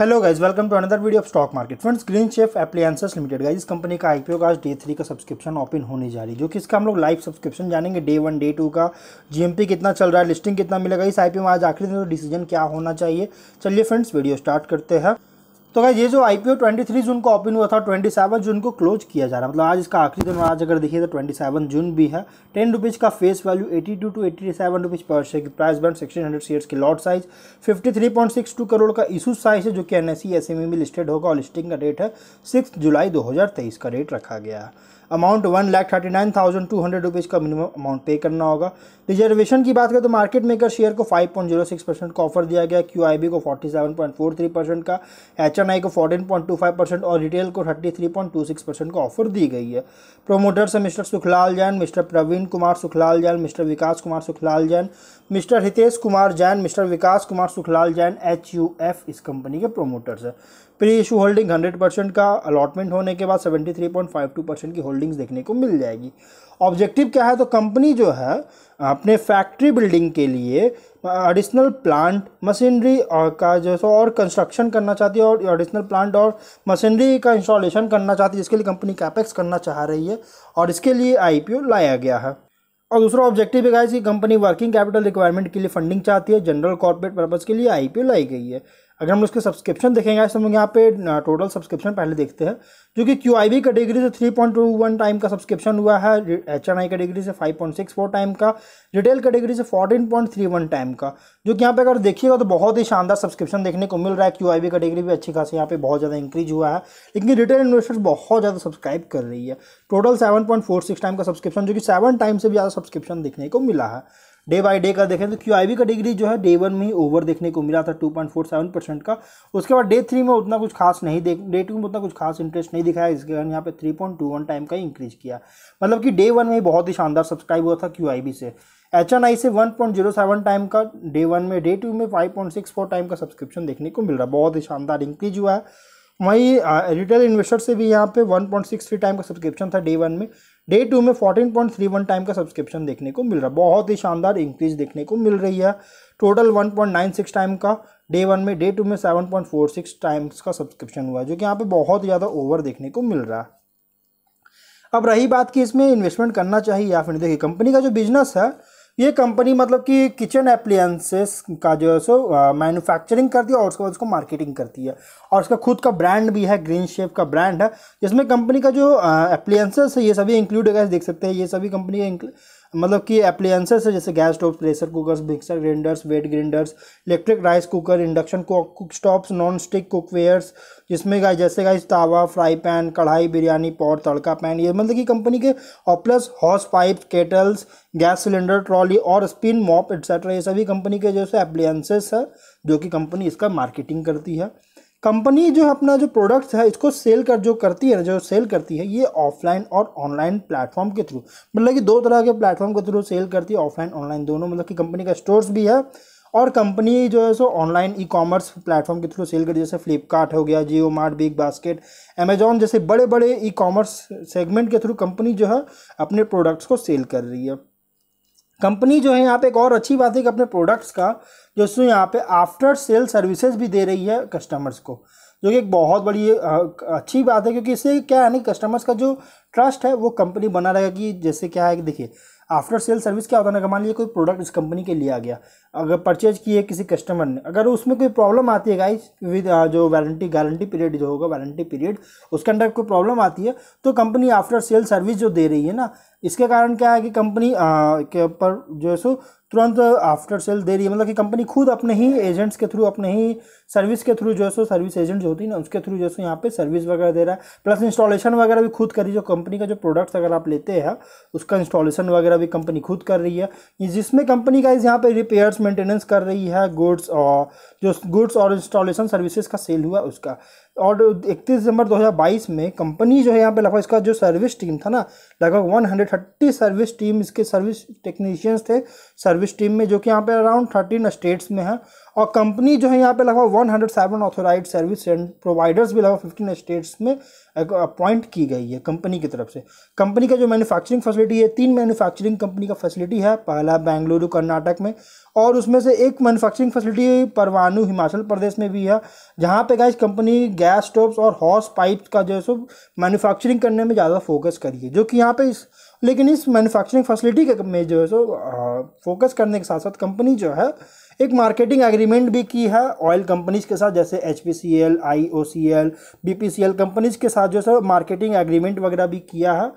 hello guys welcome to another video of stock market friends Green Chef Appliances Limited guys इस company का IPO का आज day three का subscription open होने जा रही है जो कि इसका हम लोग लाइव सब्सक्रिप्शन जानेंगे डे वन डे टू का जीएमपी कितना चल रहा है लिस्टिंग कितना मिलेगा इस आईपीओ में आज आखिरी दिन तो डिसीजन क्या होना चाहिए चलिए फ्रेंड्स वीडियो स्टार्ट करते हैं तो क्या ये जो I P O twenty three June को ओपन हुआ था ट्वेंटी सेवन जून को क्लोज किया जा रहा है मतलब आज इसका आखिरी दिन आज अगर देखिए तो ट्वेंटी सेवन जून भी है टेन रुपीज़ का face value eighty two to eighty seven rupees पर शेयर की price band sixteen hundred shares की lot size fifty three point six two crore का इशू साइज है जो कि N S C S M E में listed होगा और लिस्टिंग का डेट है सिक्स जुलाई दो हज़ार तेईस का डेट रखा गया है amount one lakh thirty nine thousand two hundred rupees का मिनिमम अमाउंट पे करना होगा रिजर्वेशन की बात करें तो मार्केट मेकर शेयर को five point zero six percent का ऑफर दिया गया क्यू आई बी को forty seven point four three percent का एच एन आई को fourteen point two five percent और रिटेल को thirty three point two six percent का ऑफर दी गई है प्रोमोटर्स हैं mister Sukhlal Jain mister Praveen Kumar Sukhlal Jain mister Vikas Kumar Sukhlal Jain mister Hitesh Kumar Jain mister Vikas Kumar Sukhlal Jain H U F इस कंपनी के प्रोमोटर्स है pre issue holding hundred percent का अलॉटमेंट होने के बाद seventy three point five two percent की होल्डिंग्स देखने को मिल जाएगी ऑब्जेक्टिव क्या है तो कंपनी जो है अपने फैक्ट्री बिल्डिंग के लिए एडिशनल प्लांट मशीनरी का जो है और कंस्ट्रक्शन करना चाहती है और एडिशनल प्लांट और मशीनरी का इंस्टॉलेशन करना चाहती है जिसके लिए कंपनी कैपेक्स करना चाह रही है और इसके लिए आईपीओ लाया गया है और दूसरा ऑब्जेक्टिव है कि कंपनी वर्किंग कैपिटल रिक्वायरमेंट के लिए फंडिंग चाहती है जनरल कॉर्पोरेट पर्पज़ के लिए आईपीओ लाई गई है अगर हम उसके सब्सक्रिप्शन देखेंगे तो हम यहाँ पे टोटल सब्सक्रिप्शन पहले देखते हैं जो कि क्यू आई कैटेगरी से three point two one time का सब्सक्रिप्शन हुआ है एच एन आई कैटेगरी से five point six four time का रिटेल कैटेगरी से fourteen point three one time का जो कि यहाँ पे अगर देखिएगा तो बहुत ही शानदार सब्सक्रिप्शन देखने को मिल रहा है क्यू आई कैटेगरी भी अच्छी खासी यहाँ पे बहुत ज़्यादा इंक्रीज हुआ है लेकिन रिटेल इन्वेस्टर्स बहुत ज़्यादा सब्सक्राइब कर रही है total seven point four six time का सब्सक्रिप्शन जो कि सेवन टाइम से भी ज़्यादा सब्सक्रिप्शन देखने को मिला है डे बाई डे का देखें तो क्यू का डिग्री जो है डे वन में ही ओवर देखने को मिला था two point four seven percent का उसके बाद डे थ्री में उतना कुछ खास नहीं देख डे टू में उतना कुछ खास इंटरेस्ट नहीं दिखाया इसके कारण यहाँ पे three point two one time का इंक्रीज किया मतलब कि डे वन में बहुत ही शानदार सब्सक्राइब हुआ था क्यू से एच एन आई से one point zero seven time का डे वन में डे टू में five point six four time का सब्सक्रिप्शन देखने को मिल रहा है बहुत ही शानदार इंक्रीज हुआ है वहीं रिटेल इन्वेस्टर से भी यहाँ पे 1.63 टाइम का सब्सक्रिप्शन था डे वन में डे टू में 14.31 टाइम का सब्सक्रिप्शन देखने को मिल रहा है बहुत ही शानदार इंक्रीज देखने को मिल रही है टोटल 1.96 टाइम का डे वन में डे टू में 7.46 टाइम्स का सब्सक्रिप्शन हुआ जो कि यहाँ पे बहुत ज़्यादा ओवर देखने को मिल रहा है अब रही बात कि इसमें इन्वेस्टमेंट करना चाहिए या फिर देखिए कंपनी का जो बिजनेस है ये कंपनी मतलब कि किचन अप्लायंसेस का जो है सो मैन्युफैक्चरिंग करती है और उसके बाद उसको मार्केटिंग करती है और उसका खुद का ब्रांड भी है ग्रीन शेप का ब्रांड है जिसमें कंपनी का जो अप्लायंसेस है ये सभी इंक्लूड है देख सकते हैं ये सभी कंपनी मतलब कि अप्लायंसेस है जैसे gas stove pressure cookers mixer grinders wet grinders electric rice cooker induction cooktops non stick cookwares जिसमें गाय जैसे गाइस तावा फ्राई पैन कढ़ाई बिरयानी पॉट तड़का पैन ये मतलब कि कंपनी के और plus hose pipe kettles gas cylinder trolley और स्पिन मॉप एट्सेट्रा ये सभी कंपनी के जैसे अप्लायंसेस है जो कि कंपनी इसका मार्केटिंग करती है कंपनी जो है अपना जो प्रोडक्ट्स है इसको सेल कर जो करती है ना जो सेल करती है ये ऑफलाइन और ऑनलाइन प्लेटफॉर्म के थ्रू मतलब कि दो तरह के प्लेटफॉर्म के थ्रू सेल करती है ऑफलाइन ऑनलाइन दोनों मतलब कि कंपनी का स्टोर्स भी है और कंपनी जो है सो ऑनलाइन ई कॉमर्स प्लेटफॉर्म के थ्रू सेल करती है जैसे फ्लिपकार्ट हो गया Jio mart Big Basket Amazon जैसे बड़े बड़े ई कॉमर्स सेगमेंट के थ्रू कंपनी जो है अपने प्रोडक्ट्स को सेल कर रही है कंपनी जो है यहाँ पे एक और अच्छी बात है कि अपने प्रोडक्ट्स का जो सो यहाँ पे आफ्टर सेल सर्विसेज भी दे रही है कस्टमर्स को जो कि एक बहुत बड़ी अच्छी बात है क्योंकि इससे क्या है ना कस्टमर्स का जो ट्रस्ट है वो कंपनी बना रहेगा कि जैसे क्या है कि देखिए आफ्टर सेल सर्विस क्या होता है ना मान लीजिए कोई प्रोडक्ट इस कंपनी के लिया गया अगर परचेज किए किसी कस्टमर ने अगर उसमें कोई प्रॉब्लम आती है गाइस विद uh, जो वारंटी गारंटी पीरियड जो होगा वारंटी पीरियड उसके अंदर कोई प्रॉब्लम आती है तो कंपनी आफ्टर सेल सर्विस जो दे रही है ना इसके कारण क्या है कि कंपनी uh, के ऊपर जो है सो तुरंत आफ्टर सेल दे रही है मतलब कि कंपनी खुद अपने ही एजेंट्स के थ्रू अपने ही सर्विस के थ्रू जो है सो सर्विस एजेंट जो होती है ना उसके थ्रू जो है सो यहाँ पे सर्विस वगैरह दे रहा है प्लस इंस्टॉलेशन वगैरह भी खुद कर है जो कंपनी का जो प्रोडक्ट्स अगर आप लेते हैं उसका इंस्टॉलेशन वगैरह भी कंपनी खुद कर रही है जिसमें कंपनी का इस यहाँ पर रिपेयर्स मेंटेनेंस कर रही है गुड्स और जो गुड्स और इंस्टॉलेशन सर्विसेज का सेल हुआ उसका और 31 दिसंबर 2022 में कंपनी जो है यहाँ पे लगभग इसका जो सर्विस टीम था ना लगभग 130 सर्विस टीम इसके सर्विस टेक्नीशियंस थे सर्विस टीम में जो कि यहाँ पे अराउंड 13 स्टेट्स में है और कंपनी जो है यहाँ पे लगभग 107 ऑथोराइज सर्विस प्रोवाइडर्स भी लगभग 15 स्टेट्स में अपॉइंट की गई है कंपनी की तरफ से कंपनी का जो मैन्युफैक्चरिंग फैसिलिटी है तीन मैन्युफैक्चरिंग कंपनी का फैसिलिटी है पहला बेंगलुरु कर्नाटक में और उसमें से एक मैन्युफैक्चरिंग फैसिलिटी परवानू हिमाचल प्रदेश में भी है जहाँ पे गाइस कंपनी गैस स्टोव्स और हॉर्स पाइप का जो है सो मैन्युफैक्चरिंग करने में ज़्यादा फोकस करी है जो कि यहाँ पे इस लेकिन इस मैन्युफैक्चरिंग फैसिलिटी के में जो है सो फोकस करने के साथ साथ कंपनी जो है एक मार्केटिंग एग्रीमेंट भी की है ऑयल कंपनीज के साथ जैसे H P C L I O C L B P C L companies के साथ जो है सो मार्केटिंग एग्रीमेंट वगैरह भी किया है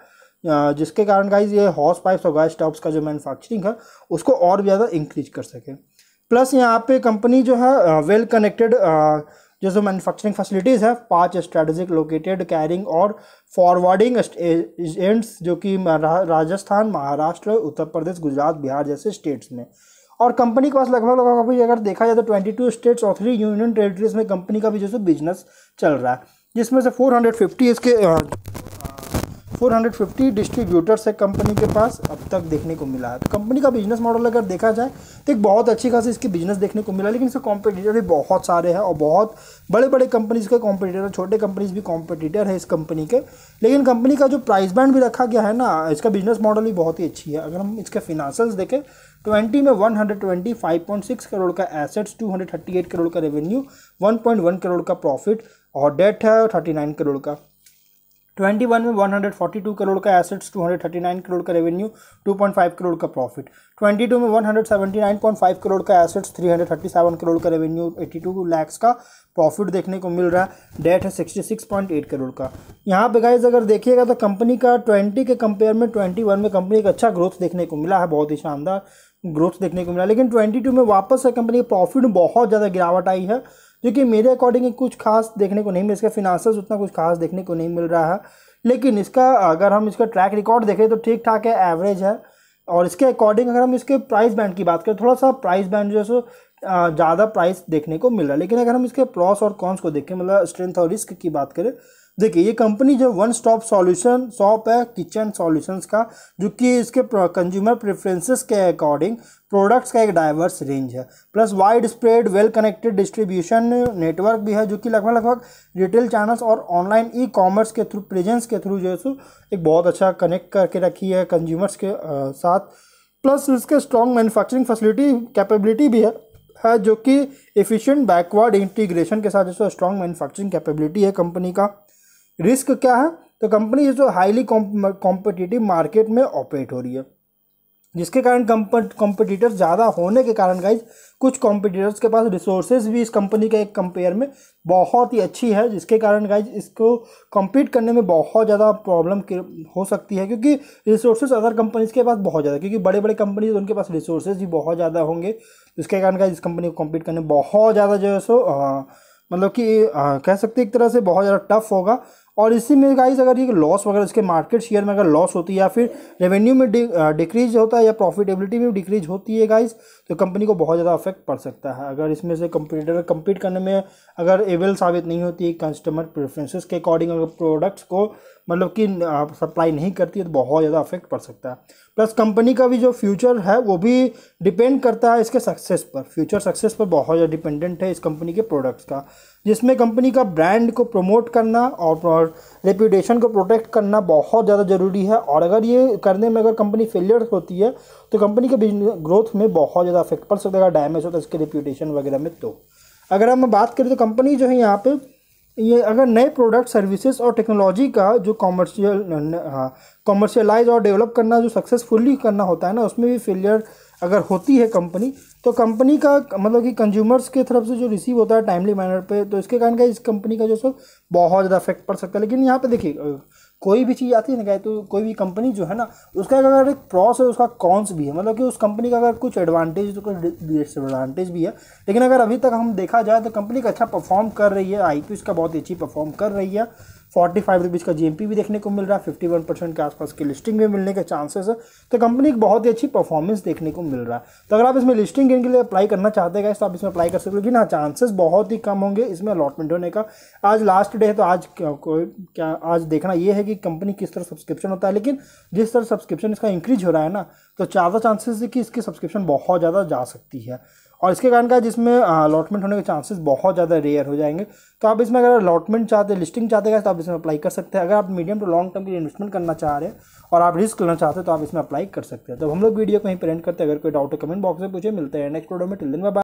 जिसके कारण गाइज ये हॉर्स पाइप्स और गैस टॉप्स का जो मैनुफैक्चरिंग है उसको और भी ज़्यादा इंक्रीज कर सकें प्लस यहाँ पे कंपनी जो है वेल कनेक्टेड जो जो मैनुफैक्चरिंग फैसिलिटीज़ है पांच स्ट्रेटजिक लोकेटेड कैरिंग और फॉरवर्डिंग एजेंट्स जो कि राजस्थान महाराष्ट्र उत्तर प्रदेश गुजरात बिहार जैसे स्टेट्स में और कंपनी के पास लगभग लगभग अभी अगर देखा जाए तो ट्वेंटी टू स्टेट्स और थ्री यूनियन टेरेटरीज में कंपनी का भी जैसे बिजनेस चल रहा है जिसमें से फोर हंड्रेड फिफ्टी इसके 450 डिस्ट्रीब्यूटर्स है कंपनी के पास अब तक देखने को मिला है तो कंपनी का बिजनेस मॉडल अगर देखा जाए तो एक बहुत अच्छी खासी इसकी बिजनेस देखने को मिला लेकिन इसके कॉम्पिटिटर भी बहुत सारे हैं और बहुत बड़े बड़े कंपनीज के कॉम्पिटिटर है छोटे कंपनीज भी कॉम्पिटिटर है इस कंपनी के लेकिन कंपनी का जो प्राइस बैंड भी रखा गया है ना इसका बिजनेस मॉडल भी बहुत ही अच्छी है अगर हम इसके फिनांसल्स देखें ट्वेंटी में सिक्स करोड़ का एसेट्स एट करोड़ का रेवेन्यू वन करोड़ का प्रॉफिट और डेट है नाइन करोड़ का ट्वेंटी वन में one hundred forty two crore का assets two hundred thirty nine crore का revenue two point five crore का प्रॉफिट ट्वेंटी टू में one hundred seventy nine point five crore का assets three hundred thirty seven crore का revenue eighty two lakhs का profit देखने को मिल रहा है डेट है sixty six point eight crore का यहाँ पे गाइज अगर देखिएगा तो कंपनी का ट्वेंटी के कंपेयर में ट्वेंटी वन में कंपनी का अच्छा ग्रोथ देखने को मिला है बहुत ही शानदार ग्रोथ देखने को मिला लेकिन ट्वेंटी टू में वापस से कंपनी के प्रॉफिट बहुत ज़्यादा गिरावट आई है जो कि मेरे अकॉर्डिंग कुछ खास देखने को नहीं मिला इसका फिनांसर्स उतना कुछ खास देखने को नहीं मिल रहा है लेकिन इसका अगर हम इसका ट्रैक रिकॉर्ड देखें तो ठीक ठाक है एवरेज है और इसके अकॉर्डिंग अगर हम इसके प्राइस बैंड की बात करें थोड़ा सा प्राइस बैंड जो है सो ज़्यादा प्राइस देखने को मिल रहा है लेकिन अगर हम इसके प्रॉस और कॉन्स को देखें मतलब स्ट्रेंथ और रिस्क की बात करें देखिए ये कंपनी जो वन स्टॉप सॉल्यूशन शॉप है किचन सॉल्यूशंस का जो कि इसके कंज्यूमर प्रेफरेंसेस के अकॉर्डिंग प्रोडक्ट्स का एक डाइवर्स रेंज है plus wide spread well connected distribution network भी है जो कि लगभग लगभग रिटेल चैनल्स और ऑनलाइन ई कॉमर्स के थ्रू प्रेजेंस के थ्रू जो है सो एक बहुत अच्छा कनेक्ट करके रखी है कंज्यूमर्स के आ, साथ प्लस इसके स्ट्रॉन्ग मैनुफैक्चरिंग फैसिलिटी कैपेबिलिटी भी है है जो कि एफिशिएंट बैकवर्ड इंटीग्रेशन के साथ जैसे स्ट्रॉन्ग मैन्युफैक्चरिंग कैपेबिलिटी है कंपनी का रिस्क क्या है तो कंपनी जो हाईली कॉम्पिटिटिव मार्केट में ऑपरेट हो रही है जिसके कारण कॉम्पिटिटर्स ज़्यादा होने के कारण गाइज कुछ कॉम्पिटिटर्स के पास रिसोर्सेज भी इस कंपनी के एक कंपेयर में बहुत ही अच्छी है जिसके कारण गाइज इसको कम्पीट करने में बहुत ज़्यादा प्रॉब्लम हो सकती है क्योंकि रिसोर्सेज अदर कंपनीज़ के पास बहुत ज़्यादा क्योंकि बड़े बड़े कंपनीज उनके पास रिसोर्सेज भी बहुत ज़्यादा होंगे जिसके कारण गाइज इस कंपनी को कम्पीट करने में बहुत ज़्यादा जो है सो मतलब कि कह सकते एक तरह से बहुत ज़्यादा टफ होगा और इसी में गाइज अगर ये लॉस वगैरह इसके मार्केट शेयर में अगर लॉस होती है या फिर रेवेन्यू में डिक्रीज होता है या प्रॉफिटेबिलिटी में डिक्रीज होती है गाइज तो कंपनी को बहुत ज़्यादा अफेक्ट पड़ सकता है अगर इसमें से कंपटीटर कम्पीट करने में अगर एवेल साबित नहीं होती कस्टमर प्रेफरेंसेस के अकॉर्डिंग अगर प्रोडक्ट्स को मतलब कि सप्लाई नहीं करती है तो बहुत ज़्यादा अफेक्ट पड़ सकता है प्लस कंपनी का भी जो फ्यूचर है वो भी डिपेंड करता है इसके सक्सेस पर फ्यूचर सक्सेस पर बहुत ज़्यादा डिपेंडेंट है इस कंपनी के प्रोडक्ट्स का जिसमें कंपनी का ब्रांड को प्रमोट करना और रेप्यूटेशन को प्रोटेक्ट करना बहुत ज़्यादा ज़रूरी है और अगर ये करने में अगर कंपनी फेलियर होती है तो कंपनी के बिजनेस ग्रोथ में बहुत ज़्यादा अफेक्ट पड़ सकता है डैमेज होता है इसके रेप्यूटेशन वगैरह में तो अगर हम बात करें तो कंपनी जो है यहाँ पर ये अगर नए प्रोडक्ट सर्विसेज और टेक्नोलॉजी का जो कॉमर्शियल हाँ कॉमर्शियलाइज और डेवलप करना जो सक्सेसफुली करना होता है ना उसमें भी फेलियर अगर होती है कंपनी तो कंपनी का मतलब कि कंज्यूमर्स के तरफ से जो रिसीव होता है टाइमली मैनर पे तो इसके कारण क्या इस कंपनी का जो सो बहुत ज़्यादा इफेक्ट पड़ सकता है लेकिन यहाँ पे देखिए कोई भी चीज़ आती है ना क्या तो कोई भी कंपनी जो है ना उसका अगर एक प्रॉस है उसका कॉन्स भी है मतलब कि उस कंपनी का अगर कुछ एडवांटेज तो कुछ डिसएडवांटेज भी है लेकिन अगर अभी तक हम देखा जाए तो कंपनी का अच्छा परफॉर्म कर रही है आई पी उसका बहुत अच्छी परफॉर्म कर रही है फोर्टी फाइव रुपीज़ का जीएमपी भी देखने को मिल रहा है फिफ्टी वन परसेंट के आसपास की लिस्टिंग भी मिलने के चांसेस है तो कंपनी एक बहुत ही अच्छी परफॉर्मेंस देखने को मिल रहा है तो अगर आप इसमें लिस्टिंग गेन के लिए अप्लाई करना चाहते हैं तो आप इसमें अप्लाई कर सकते हो लेकिन हाँ चांसेस बहुत ही कम होंगे इसमें अलॉटमेंट होने का आज लास्ट डे है तो आज कोई क्या आज देखना यह है कि कंपनी किस तरह सब्सक्रिप्शन होता है लेकिन जिस तरह सब्सक्रिप्शन इसका इंक्रीज हो रहा है ना तो ज़्यादा चांसेस है कि इसकी सब्सक्रिप्शन बहुत ज़्यादा जा सकती है और इसके कारण का जिसमें अलॉटमेंट होने के चांसेस बहुत ज़्यादा रेयर हो जाएंगे तो आप इसमें अगर अलॉटमेंट चाहते हैं लिस्टिंग चाहते हैं तो आप इसमें अप्लाई कर सकते हैं अगर आप मीडियम टू लॉन्ग टर्म के लिए इन्वेस्टमेंट करना चाह रहे हैं और आप रिस्क लेना चाहते हैं तो आप इसमें अप्लाई कर सकते हैं तो हम लोग वीडियो को ही पर करते हैं अगर कोई डाउट है कमेंट बॉक्स में पूछे मिलते हैं नेक्स्ट वीडियो में टिल दिन बाय